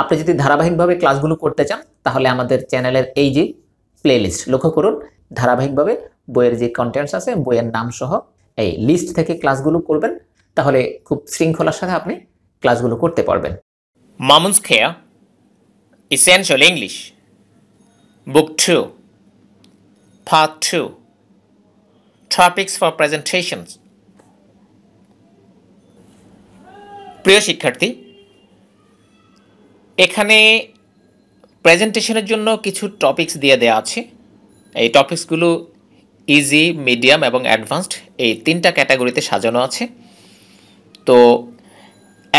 আপনি যদি ধারাবাহিকভাবে ক্লাসগুলো করতে চান তাহলে আমাদের চ্যানেলের এই যে প্লেলিস্ট লক্ষ্য করুন ধারাবাহিকভাবে বইয়ের যে কন্টেন্টস আছে বইয়ের নাম সহ এই লিস্ট থেকে ক্লাসগুলো করবেন তাহলে খুব শৃঙ্খলার সাথে আপনি ক্লাসগুলো করতে পারবেন Mamun's Kheya essential English book two part two topics for presentations প্রিয় শিক্ষার্থী এখানে প্রেজেন্টেশনের জন্য কিছু টপিক্স দিয়ে দেওয়া আছে এই টপিক্সগুলো ইজি মিডিয়াম এবং অ্যাডভান্সড এই তিনটা ক্যাটাগরিতে সাজানো আছে তো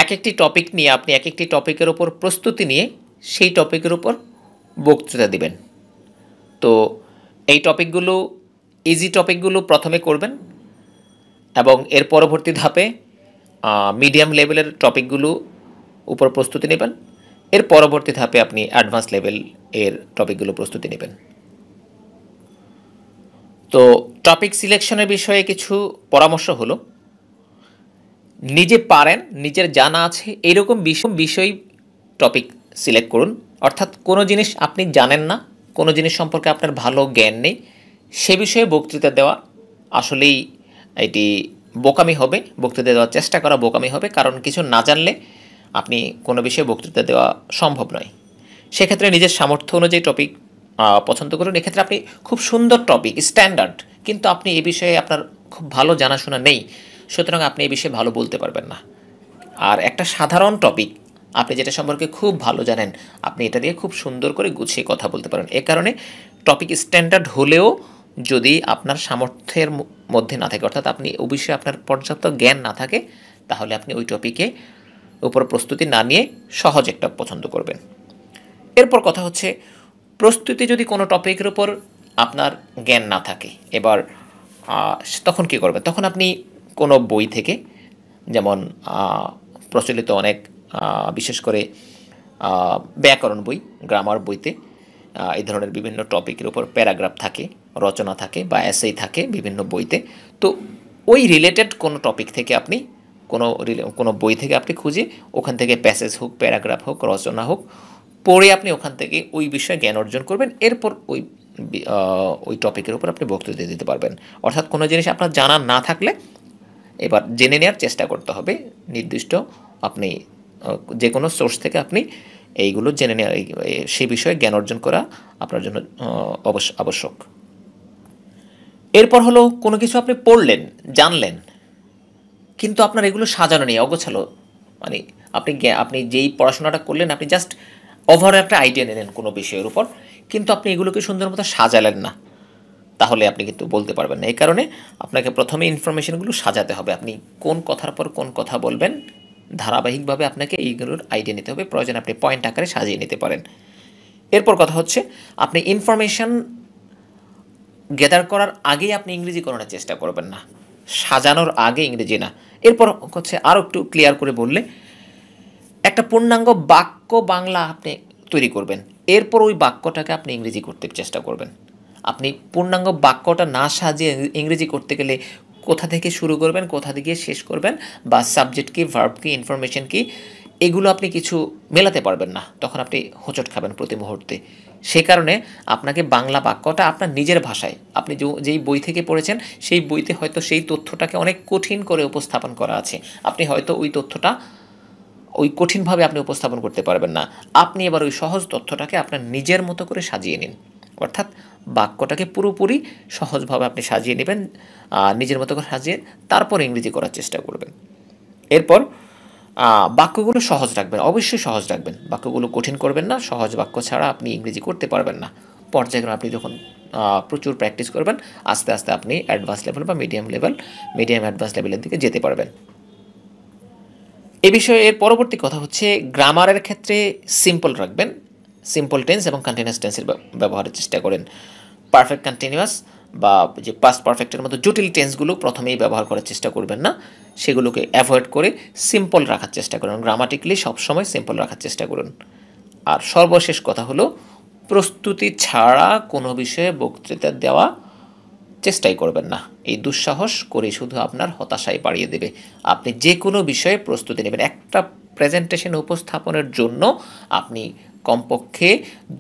এক একটি টপিক নিয়ে আপনি এক একটি টপিকের ওপর প্রস্তুতি নিয়ে সেই টপিকের ওপর বক্তৃতা দিবেন তো এই টপিকগুলো ইজি টপিকগুলো প্রথমে করবেন এবং এর পরবর্তী ধাপে মিডিয়াম লেভেলের টপিকগুলো উপর প্রস্তুতি নেবেন এর পরবর্তী ধাপে আপনি অ্যাডভান্স লেভেল এর টপিকগুলো প্রস্তুতি নেবেন তো টপিক সিলেকশনের বিষয়ে কিছু পরামর্শ হলো নিজে পারেন নিজের জানা আছে এরকম বিষম বিষয় টপিক সিলেক্ট করুন অর্থাৎ কোনো জিনিস আপনি জানেন না কোনো জিনিস সম্পর্কে আপনার ভালো জ্ঞান নেই সে বিষয়ে বক্তৃতা দেওয়া আসলেই এটি বোকামি হবে বক্তৃতা দেওয়ার চেষ্টা করা বোকামি হবে কারণ কিছু না জানলে আপনি কোনো বিষয়ে বক্তৃতা দেওয়া সম্ভব নয় সেক্ষেত্রে নিজের সামর্থ্য অনুযায়ী টপিক পছন্দ করুন এক্ষেত্রে আপনি খুব সুন্দর টপিক স্ট্যান্ডার্ড কিন্তু আপনি এ বিষয়ে আপনার খুব ভালো জানাশোনা নেই সুতরাং আপনি এ বিষয়ে ভালো বলতে পারবেন না আর একটা সাধারণ টপিক আপনি যেটা সম্পর্কে খুব ভালো জানেন আপনি এটা দিয়ে খুব সুন্দর করে গুছিয়ে কথা বলতে পারেন এ কারণে টপিক স্ট্যান্ডার্ড হলেও যদি আপনার সামর্থ্যের মধ্যে না থাকে অর্থাৎ আপনি ও বিষয়ে আপনার পর্যাপ্ত জ্ঞান না থাকে তাহলে আপনি ওই টপিকে উপর প্রস্তুতি না নিয়ে সহজ একটা পছন্দ করবেন এরপর কথা হচ্ছে প্রস্তুতি যদি কোনো টপিকের উপর আপনার জ্ঞান না থাকে এবার তখন কি করবেন তখন আপনি কোনো বই থেকে যেমন প্রচলিত অনেক বিশেষ করে ব্যাকরণ বই গ্রামার বইতে এই ধরনের বিভিন্ন টপিকের উপর প্যারাগ্রাফ থাকে রচনা থাকে বা অ্যাসেই থাকে বিভিন্ন বইতে তো ওই রিলেটেড কোনো টপিক থেকে আপনি কোনো কোনো বই থেকে আপনি খুঁজে ওখান থেকে প্যাসেজ হোক প্যারাগ্রাফ হোক রচনা হোক পড়ে আপনি ওখান থেকে ওই বিষয়ে জ্ঞান অর্জন করবেন এরপর ওই ওই টপিকের উপর আপনি বক্তৃতা দিতে পারবেন অর্থাৎ কোনো জিনিস আপনার জানা না থাকলে এবার জেনে নেওয়ার চেষ্টা করতে হবে নির্দিষ্ট আপনি যে কোনো সোর্স থেকে আপনি এইগুলো জেনে নেওয়া সেই বিষয়ে জ্ঞান অর্জন করা আপনার জন্য অবশ্য আবশ্যক এরপর হলো কোনো কিছু আপনি পড়লেন জানলেন কিন্তু আপনার এগুলো সাজানো নেই অগোছালো মানে আপনি আপনি যেই পড়াশোনাটা করলেন আপনি জাস্ট ওভার একটা আইডিয়া নিলেন কোনো বিষয়ের উপর কিন্তু আপনি এগুলোকে সুন্দর মতো সাজালেন না তাহলে আপনি কিন্তু বলতে পারবেন না এই কারণে আপনাকে প্রথমে ইনফরমেশনগুলো সাজাতে হবে আপনি কোন কথার পর কোন কথা বলবেন ধারাবাহিকভাবে আপনাকে এইগুলোর আইডিয়া নিতে হবে প্রয়োজন আপনি পয়েন্ট আকারে সাজিয়ে নিতে পারেন এরপর কথা হচ্ছে আপনি ইনফরমেশান গেদার করার আগেই আপনি ইংরেজি করানোর চেষ্টা করবেন না সাজানোর আগে ইংরেজি না এরপর হচ্ছে আরও একটু ক্লিয়ার করে বললে একটা পূর্ণাঙ্গ বাক্য বাংলা আপনি তৈরি করবেন এরপর ওই বাক্যটাকে আপনি ইংরেজি করতে চেষ্টা করবেন আপনি পূর্ণাঙ্গ বাক্যটা না সাজিয়ে ইংরেজি করতে গেলে কোথা থেকে শুরু করবেন কোথা থেকে শেষ করবেন বা সাবজেক্ট কী ভার্ব কী ইনফরমেশন কী এগুলো আপনি কিছু মেলাতে পারবেন না তখন আপনি হোঁচট খাবেন প্রতি মুহূর্তে সে কারণে আপনাকে বাংলা বাক্যটা আপনার নিজের ভাষায় আপনি যেই বই থেকে পড়েছেন সেই বইতে হয়তো সেই তথ্যটাকে অনেক কঠিন করে উপস্থাপন করা আছে আপনি হয়তো ওই তথ্যটা ওই কঠিনভাবে আপনি উপস্থাপন করতে পারবেন না আপনি এবার ওই সহজ তথ্যটাকে আপনার নিজের মতো করে সাজিয়ে নিন অর্থাৎ বাক্যটাকে পুরোপুরি সহজভাবে আপনি সাজিয়ে নেবেন নিজের মতো করে সাজিয়ে তারপর ইংরেজি করার চেষ্টা করবেন এরপর বাক্যগুলো সহজ রাখবেন অবশ্যই সহজ রাখবেন বাক্যগুলো কঠিন করবেন না সহজ বাক্য ছাড়া আপনি ইংরেজি করতে পারবেন না পর্যায়ক্রমে আপনি যখন প্রচুর প্র্যাকটিস করবেন আস্তে আস্তে আপনি অ্যাডভান্স লেভেল বা মিডিয়াম লেভেল মিডিয়াম অ্যাডভান্স লেভেলের দিকে যেতে পারবেন এ বিষয়ে এর পরবর্তী কথা হচ্ছে গ্রামারের ক্ষেত্রে সিম্পল রাখবেন সিম্পল টেন্স এবং কন্টিনিউয়াস টেন্সের ব্যবহারের চেষ্টা করেন পারফেক্ট কন্টিনিউয়াস বা যে পাস্ট পারফেক্টের মতো জটিল টেন্সগুলো প্রথমেই ব্যবহার করার চেষ্টা করবেন না সেগুলোকে অ্যাভয়েড করে সিম্পল রাখার চেষ্টা করুন গ্রামাটিকলি সবসময় সিম্পল রাখার চেষ্টা করুন আর সর্বশেষ কথা হলো প্রস্তুতি ছাড়া কোনো বিষয়ে বক্তৃতা দেওয়া চেষ্টাই করবেন না এই দুঃসাহস করে শুধু আপনার হতাশাই বাড়িয়ে দেবে আপনি যে কোনো বিষয়ে প্রস্তুতি নেবেন একটা প্রেজেন্টেশন উপস্থাপনের জন্য আপনি কমপক্ষে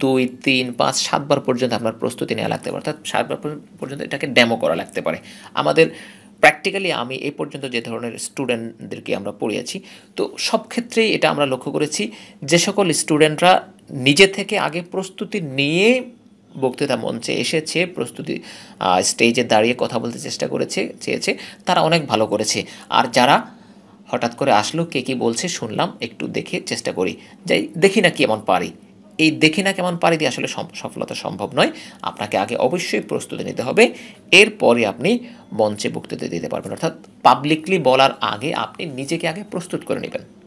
দুই তিন পাঁচ সাতবার পর্যন্ত আপনার প্রস্তুতি নেওয়া লাগতে পারে অর্থাৎ সাতবার পর্যন্ত এটাকে ডেমো করা লাগতে পারে আমাদের প্র্যাকটিক্যালি আমি এ পর্যন্ত যে ধরনের স্টুডেন্টদেরকে আমরা পড়িয়েছি তো সব ক্ষেত্রেই এটা আমরা লক্ষ্য করেছি যে সকল স্টুডেন্টরা নিজে থেকে আগে প্রস্তুতি নিয়ে বক্তৃতা মঞ্চে এসেছে প্রস্তুতি স্টেজে দাঁড়িয়ে কথা বলতে চেষ্টা করেছে চেয়েছে তারা অনেক ভালো করেছে আর যারা হঠাৎ করে আসলো কে কী বলছে শুনলাম একটু দেখে চেষ্টা করি যাই দেখি না কেমন পারি এই দেখি না কেমন পারি দিয়ে আসলে সফলতা সম্ভব নয় আপনাকে আগে অবশ্যই প্রস্তুতি নিতে হবে এরপরে আপনি মঞ্চে বক্তৃতা দিতে পারবেন অর্থাৎ পাবলিকলি বলার আগে আপনি নিজেকে আগে প্রস্তুত করে নেবেন